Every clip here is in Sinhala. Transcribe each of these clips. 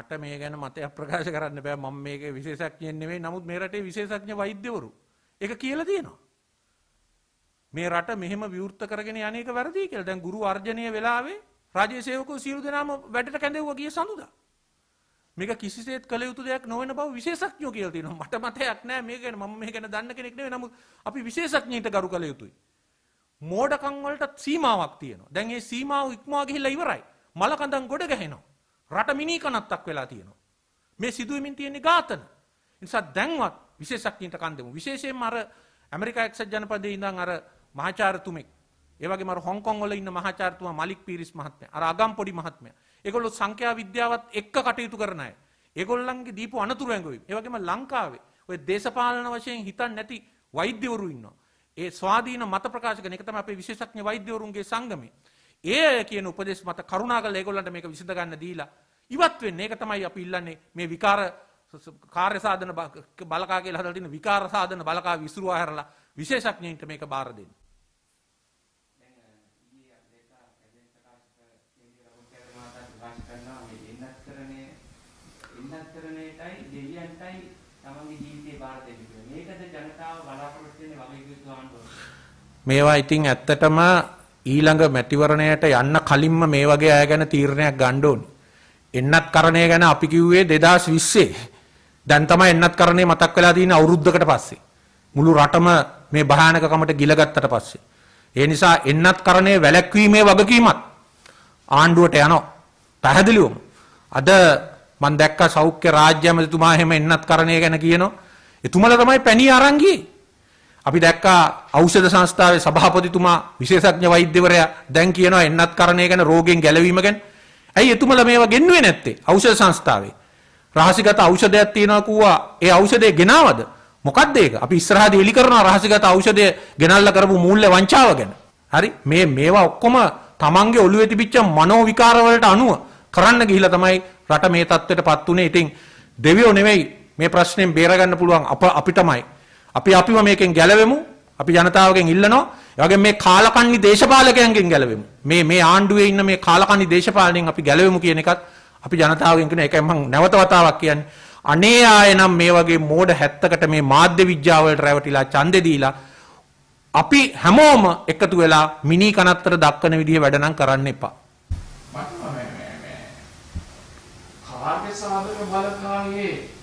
මට මේ ගැන මතයක් ප්‍රකාශ කරන්න බෑ මම මේක විශේෂඥයෙක් නෙවෙයි නමුත් මේ රටේ විශේෂඥ වෛද්‍යවරු ඒක කියලා තියෙනවා මේ රට මෙහෙම විවෘත කරගෙන යන එක වැරදි කියලා දැන් ගුරු වර්ජනීය වෙලාවේ රාජ්‍ය සේවකෝ සියලු දෙනාම වැඩට කැඳෙව්වා ගිය සඳුදා මේක කිසිසේත් කළ යුතු දෙයක් නොවන බව විශේෂඥයෝ කියලා තියෙනවා මට මතයක් නෑ මේ ගැන මම මේ ගැන දන්න කෙනෙක් නෙවෙයි නමුත් අපි විශේෂඥයින්ට ගරු කළ යුතුයි මෝඩකම් වලට සීමාවක් තියෙනවා දැන් ඒ සීමාව ඉක්මවා ගිහිල්ලා ඉවරයි මලකඳන් ගොඩ ගැහෙනවා රට මිනී කනත්තක් වෙලා තියෙනවා. මේ සිදුවමින් තියෙන්නේ ඝාතන. නිසා දැන්වත් විශේෂඥයින්ට කන් දෙමු. විශේෂයෙන්ම අර ඇමරිකා එක්සත් ජනපදයේ ඉඳන් අර මහාචාර්යතුමෙක්, ඒ වගේම අර හොංකොං වල ඉන්න මහාචාර්යතුමා මලික් පීරිස් මහත්මයා, අර අගම්පොඩි මහත්මයා. ඒගොල්ලෝ සංඛ්‍යා විද්‍යාවත් එක්ක කටයුතු කරන අය. ඒගොල්ලන්ගේ දීපු අනතුරු ඇඟවීම්. ඒ වගේම ලංකාවේ ඔය දේශපාලන වශයෙන් හිතන්නේ නැති වෛද්‍යවරු ඉන්නවා. ඒ ස්වාධීන මත ප්‍රකාශ කරන එක තමයි අපේ විශේෂඥ වෛද්‍යවරුන්ගේ සංගමය. ඒ කියන උපදෙස් මත කරුණාකරලා ඒගොල්ලන්ට මේක විසඳ ගන්න දීලා ඉවත් වෙන්න. ඒක තමයි අපි ඉල්ලන්නේ මේ විකාර කාර්ය සාධන බලකා කියලා හදලා තියෙන විකාර සාධන බලකා විසිරුවා හැරලා විශේෂඥයින්ට මේක බාර දෙන්න. ඉන්නතරණයටයි දෙවියන්ටයි තමන්ගේ ජීවිතේ බාර දෙන්න කියලා. මේකද ජනතාව බලාපොරොත්තු වෙන්නේ වගේ කිව්වාන්ට. මේවා ඉතින් ඇත්තටම ඊළඟ මැතිවරණයට යන්න කලින්ම මේ වගේ අය ගැන තීරණයක් ගන්න ඕනේ. එන්නත් කරණය ගැන අපි කිව්වේ 2020. දැන් තමයි එන්නත් කරණය මතක් වෙලා තියෙන අවුරුද්දකට පස්සේ. මුළු රටම මේ භයානකකමට ගිලගත්තට පස්සේ. ඒ නිසා එන්නත් කරණය වැළැක්වීමේ වගකීමත් ආණ්ඩුවට යනවා. පැහැදිලිවම. අද මම දැක්ක සෞඛ්‍ය රාජ්‍ය ඇමතිතුමා එහෙම එන්නත් කරණය ගැන කියනවා. එතුමලා තමයි පැණි අරන් ගියේ. අපි දැක්කා ඖෂධ සංස්ථාවේ සභාපතිතුමා විශේෂඥ වෛද්‍යවරයා දැන් කියනවා එන්නත් කරණය ගැන රෝගෙන් ගැලවීම ගැන. ඇයි එතුමලා මේවා ගෙන්නුවේ නැත්තේ ඖෂධ සංස්ථාවේ? රහසිගත ඖෂධයක් තියෙනවා කූවා ඒ ඖෂධය ගෙනාවද? මොකද්ද ඒක? අපි ඉස්සරහදී එලි කරන රහසිගත ඖෂධය ගෙනල්ලා කරපු මූල්‍ය වංචාව ගැන. හරි මේ මේවා ඔක්කොම Tamange ඔළුවේ තිබිච්ච මනෝ විකාර වලට අනුව කරන්න ගිහිලා තමයි රට මේ තත්ත්වයටපත් උනේ. ඉතින් දෙවියෝ නෙවෙයි මේ ප්‍රශ්نين බේරගන්න පුළුවන් අප අපිටමයි. අපි අපිව මේකෙන් ගැලවෙමු. අපි ජනතාවගෙන් ඉල්ලනවා. ඒ වගේ මේ කාලකන්ණි දේශපාලකයන්ගෙන් ගැලවෙමු. මේ මේ ආණ්ඩුවේ ඉන්න මේ කාලකන්ණි දේශපාලනයෙන් අපි ගැලවෙමු කියන එකත් අපි ජනතාවගෙන් කියන එකයි මම නැවත වතාවක් කියන්නේ. අනේ ආයෙනම් මේ වගේ මෝඩ 70කට මේ මාධ්‍ය විද්‍යාව වලට රැවටිලා ඡන්දේ දීලා අපි හැමෝම එකතු වෙලා මිනි කනත්තර දක්වන විදිහ වැඩ නම් කරන්න එපා. මට මේ මේ කාර්ය සාධක බලකායේ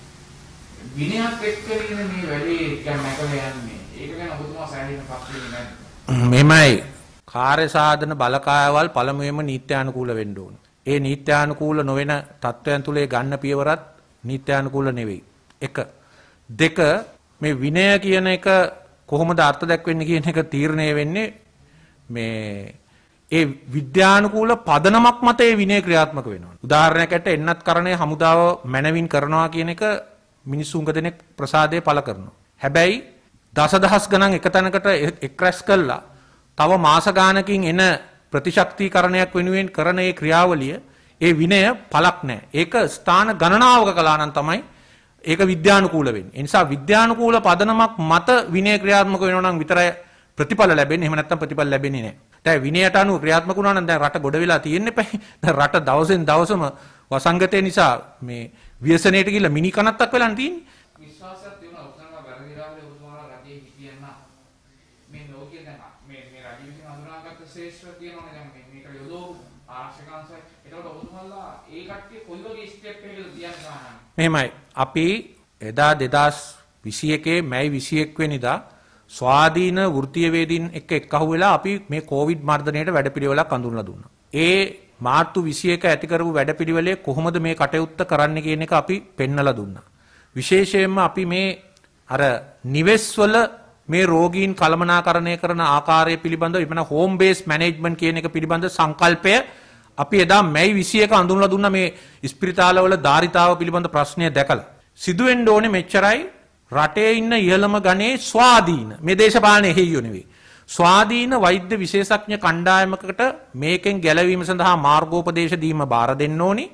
විනයක් එක්කගෙන මේ වැඩේ ටිකක් නැකල යන්නේ. ඒක ගැන ඔබතුමා සෑහෙන පස්සේ නේද? මෙමය කාර්ය සාධන බලකායවල් පළමුවෙම නීත්‍යානුකූල වෙන්න ඕන. ඒ නීත්‍යානුකූල නොවන තත්වයන් තුලේ ගන්න පියවරත් නීත්‍යානුකූල නෙවෙයි. එක දෙක මේ විනය කියන එක කොහොමද අර්ථ දක්වන්නේ කියන එක තීරණය වෙන්නේ මේ ඒ විද්‍යානුකූල පදනමක් මත ඒ විනය ක්‍රියාත්මක වෙනවා. උදාහරණයක් ඇට එන්නත් කරණේ හමුදාව මැනවින් කරනවා කියන එක මිනිස්සු උඟ දෙනෙක් ප්‍රසාදය පළ කරනවා. හැබැයි දසදහස් ගණන් එක තැනකට එක් රැස් කළා තව මාස ගානකින් එන ප්‍රතිශක්තිකරණයක් වෙනුවෙන් කරන ඒ ක්‍රියාවලිය ඒ විනය පළක් නැහැ. ඒක ස්ථාන ගණනාවක කළා නම් තමයි ඒක විද්‍යානුකූල වෙන්නේ. ඒ නිසා විද්‍යානුකූල පදනමක් මත විනය ක්‍රියාත්මක වෙනවා නම් විතරයි ප්‍රතිඵල ලැබෙන්නේ. එහෙම නැත්නම් ප්‍රතිඵල ලැබෙන්නේ නැහැ. දැන් විනයට අනුව ක්‍රියාත්මක වුණා නම් දැන් රට ගොඩ වෙලා තියෙන්නේ පැයි. දැන් රට දවසෙන් දවසම වසංගතය නිසා මේ ව්‍යසනයට ගිහිල්ලා මිනි කනත්තක් වෙලා තියෙන්නේ. විශ්වාසයක් තිබුණා ඔක්කොම වැරදිලාගේ ඔබතුමාලා රජයේ හිටියනම් මේ ලෝකයේ දැන් මේ මේ රජ විසින් හඳුනාගත්ත ශ්‍රේෂ්ඨ තියෙනවනේ දැන් මේ මේක යොදවපු ආරක්ෂකංශය. ඒකට ඔබතුමාලා ඒ කට්ටිය කොයි වගේ ස්ටෙප් එකකද තියන්න ගන්න. මෙහෙමයි. අපි එදා 2021 මැයි 21 වෙනිදා ස්වාධීන වෘත්තීය වේදින් එක්ක එක්කහුවෙලා අපි මේ කොවිඩ් මර්ධනයට වැඩපිළිවෙලක් අඳුන්ලා දුන්නා. ඒ මාර්තු 21 ඇති කරපු වැඩපිළිවෙලේ කොහොමද මේ කටයුත්ත කරන්න කියන එක අපි පෙන්නලා දුන්නා. විශේෂයෙන්ම අපි මේ අර නිවෙස්වල මේ රෝගීන් කළමනාකරණය කරන ආකාරය පිළිබඳව ඉපෙන හෝම් බේස් මැනේජ්මන්ට් කියන එක පිළිබඳ සංකල්පය අපි එදා මැයි 21 අඳුන්ලා දුන්න මේ ස්පිරිතාලවල ධාරිතාව පිළිබඳ ප්‍රශ්නය දැකලා සිදුවෙන්න ඕනේ මෙච්චරයි රටේ ඉන්න ඉහළම ගණේ ස්වාධීන මේ දේශපාලනේ හේයෝ නෙවෙයි ස්වාධීන වෛද්‍ය විශේෂඥ කණ්ඩායමකට මේකෙන් ගැලවීම සඳහා මාර්ගෝපදේශ දීම බාර දෙන්න ඕනි.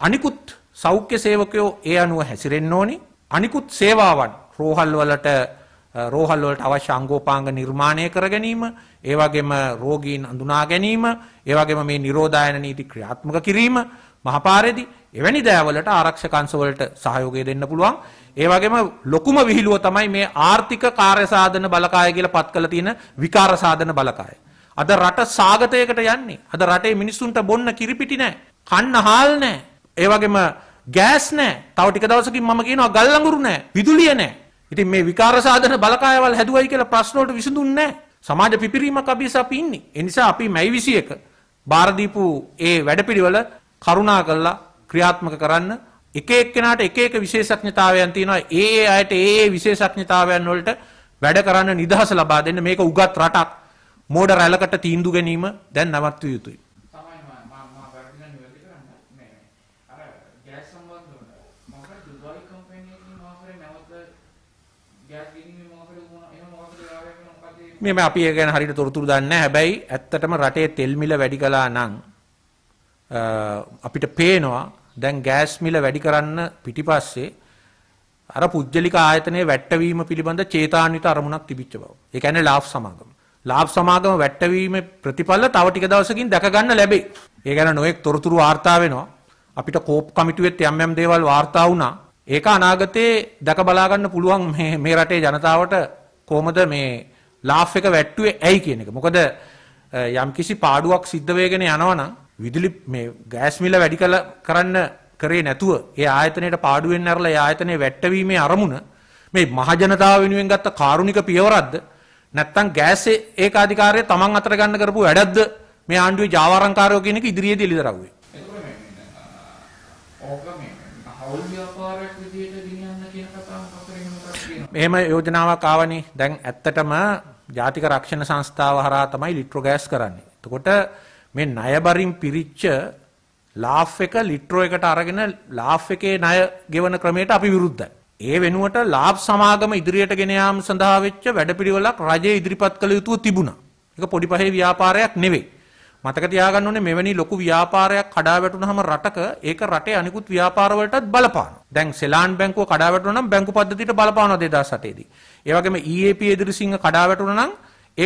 අනිකුත් සෞඛ්‍ය සේවකයෝ ඒ අනුව හැසිරෙන්න ඕනි. අනිකුත් සේවාවන් රෝහල් වලට රෝහල් වලට අවශ්‍ය අංගෝපාංග නිර්මාණය කර ගැනීම, ඒ වගේම රෝගීන් අඳුනා ගැනීම, ඒ වගේම මේ නිරෝධායන නීති ක්‍රියාත්මක කිරීම මහපාරේදී එවැනි දෑවලට ආරක්ෂක අංශවලට සහයෝගය දෙන්න පුළුවන්. ඒ වගේම ලොකුම විහිළුව තමයි මේ ආර්ථික කාර්ය සාධන බලකාය කියලා පත් කරලා තියෙන විකාර සාධන බලකාය. අද රට සාගතයකට යන්නේ. අද රටේ මිනිස්සුන්ට බොන්න කිරිපිටි නැහැ. කන්න හාල් නැහැ. ඒ වගේම ගෑස් නැහැ. තව ටික දවසකින් මම කියනවා ගල් ලඟුරු නැහැ. විදුලිය නැහැ. ඉතින් මේ විකාර සාධන බලකායවල හැදුවයි කියලා ප්‍රශ්න වලට විසඳුන්නේ නැහැ. සමාජ පිපිරීමක් අපි අපි ඉන්නේ. ඒ නිසා අපි මැයි 21 බාර දීපු ඒ වැඩපිළිවෙල කරුණා කළා ක්‍රියාත්මක කරන්න එක එක්කෙනාට එක එක විශේෂඥතාවයන් තියෙනවා ඒ ඒ අයට ඒ ඒ විශේෂඥතාවයන් වලට වැඩ කරන්න නිදහස ලබා දෙන්න මේක උගත් රටක් මෝඩ රැළකට තීන්දුව ගැනීම දැන් නවත්විය යුතුයි. මේ අපි ඒක ගැන හරියට තොරතුරු දන්නේ නැහැ. හැබැයි ඇත්තටම රටේ තෙල් මිල වැඩි කළා නම් අපිට පේනවා දැන් ගෑස් මිල වැඩි කරන්න පිටිපස්සේ අර පුජ්‍යලික ආයතනයේ වැට්ටවීම පිළිබඳ චේතාන්විත අරමුණක් තිබිච්ච බව. ඒ කියන්නේ ලාභ සමාගම. ලාභ සමාගම වැට්ටවීමේ ප්‍රතිඵල තව ටික දවසකින් දැක ගන්න ලැබේ. ඒ ගැන නොඑක් තොරතුරු වාර්තා වෙනවා. අපිට කෝප් කමිටුවෙත් යම් යම් දේවල් වාර්තා වුණා. ඒක අනාගතේ දැක බලා ගන්න පුළුවන් මේ මේ රටේ ජනතාවට කොහොමද මේ ලාභ එක වැට්ටුවේ ඇයි කියන එක. මොකද යම්කිසි පාඩුවක් සිද්ධ වෙගෙන යනවනම් විදුලි මේ ගෑස් මිල වැඩි කළ කරන්න කරේ නැතුව ඒ ආයතනයට පාඩුවෙන් ඇරලා ඒ ආයතනයේ වැට්ටවීමේ අරමුණ මේ මහජනතාව වෙනුවෙන් ගත්ත කාරුණික පියවරක්ද නැත්නම් ගෑස් ඒකාධිකාරය තමන් අතර ගන්න කරපු වැඩක්ද මේ ආණ්ඩුවේ ජාවාරම්කාරයෝ කියන එක ඉදිරියේදී එළිදරව්වේ. එහෙම යෝජනාවක් ආවනේ. දැන් ඇත්තටම ජාතික රක්ෂණ සංස්ථාව හරහා තමයි ලිට්‍රෝ ගෑස් කරන්නේ. එතකොට මේ ණයබරින් පිරිච්ච ලාෆ් එක ලිට්‍රෝ එකට අරගෙන ලාෆ් එකේ ණය ගෙවන ක්‍රමයට අපි විරුද්ධයි. ඒ වෙනුවට ලාභ සමාගම ඉදිරියට ගෙන යාම සඳහා වෙච්ච වැඩපිළිවෙලක් රජය ඉදිරිපත් කළ යුතුව තිබුණා. ඒක පොඩි පහේ ව්‍යාපාරයක් නෙවෙයි. මතක තියාගන්න ඕනේ මෙවැනි ලොකු ව්‍යාපාරයක් කඩා වැටුනහම රටක ඒක රටේ අනිකුත් ව්‍යාපාර වලටත් බලපානවා. දැන් සෙලාන් බැංකුව කඩා වැටුණා නම් බැංකු පද්ධතියට බලපානවා 2008 දී. ඒ වගේම EAP එදිරිසිංහ කඩා වැටුණා නම්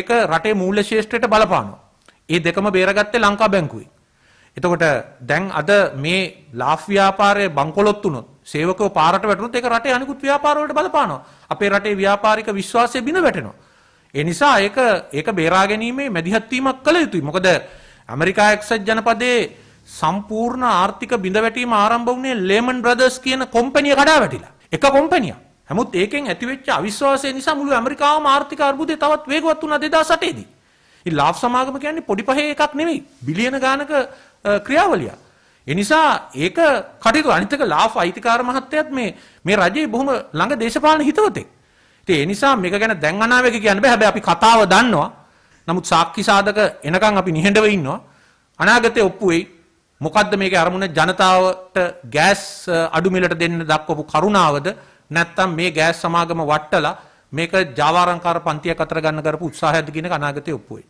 ඒක රටේ මූල්‍ය ශේෂ්ත්‍රයට බලපානවා. ඒ දෙකම බේරගත්තේ ලංකා බැංකුවේ. එතකොට දැන් අද මේ ලාෆ් ව්‍යාපාරයේ බංකොලොත් වුණොත් සේවකව පාරට වැටුනොත් ඒක රටේ අනිකුත් ව්‍යාපාර වලට බලපානවා. අපේ රටේ ව්‍යාපාරික විශ්වාසය බිඳ වැටෙනවා. ඒ නිසා ඒක ඒක බේරා ගැනීමේ මැදිහත් වීමක් කළ යුතුයි. මොකද ඇමරිකා එක්සත් ජනපදයේ සම්පූර්ණ ආර්ථික බිඳවැටීම ආරම්භ වුණේ ලේමන් බ්‍රදර්ස් කියන කොම්පැනිය කඩා වැටිලා. එක කොම්පැනියක්. නමුත් ඒකෙන් ඇතිවෙච්ච අවිශ්වාසය නිසා මුළු ඇමරිකාවම ආර්ථික අර්බුදය තවත් වේගවත් වුණා 2008 දී. ඉතින් ලාභ සමාගම කියන්නේ පොඩි පහේ එකක් නෙමෙයි බිලියන ගානක ක්‍රියාවලියක්. ඒ නිසා ඒක කටයුතු අනිත් එක ලාභ අයිතිකාර මහත්තයත් මේ මේ රජයේ බොහොම ළඟ දේශපාලන හිතවතෙක්. ඉතින් ඒ නිසා මේක ගැන දැන් අනාවේක කියන්න බෑ. හැබැයි අපි කතාව දන්නවා. නමුත් සාක්ෂි සාධක එනකන් අපි නිහඬව ඉන්නවා. අනාගතේ ඔප්පු වෙයි. මොකද්ද මේකේ අරමුණ ජනතාවට ගෑස් අඩු මිලට දෙන්න දක්වපු කරුණාවද නැත්නම් මේ ගෑස් සමාගම වට්ටලා මේක ජාවාරංකාර පන්තියක් අතර ගන්න කරපු උත්සාහයක්ද කියන අනාගතයේ ඔප්පුවේ.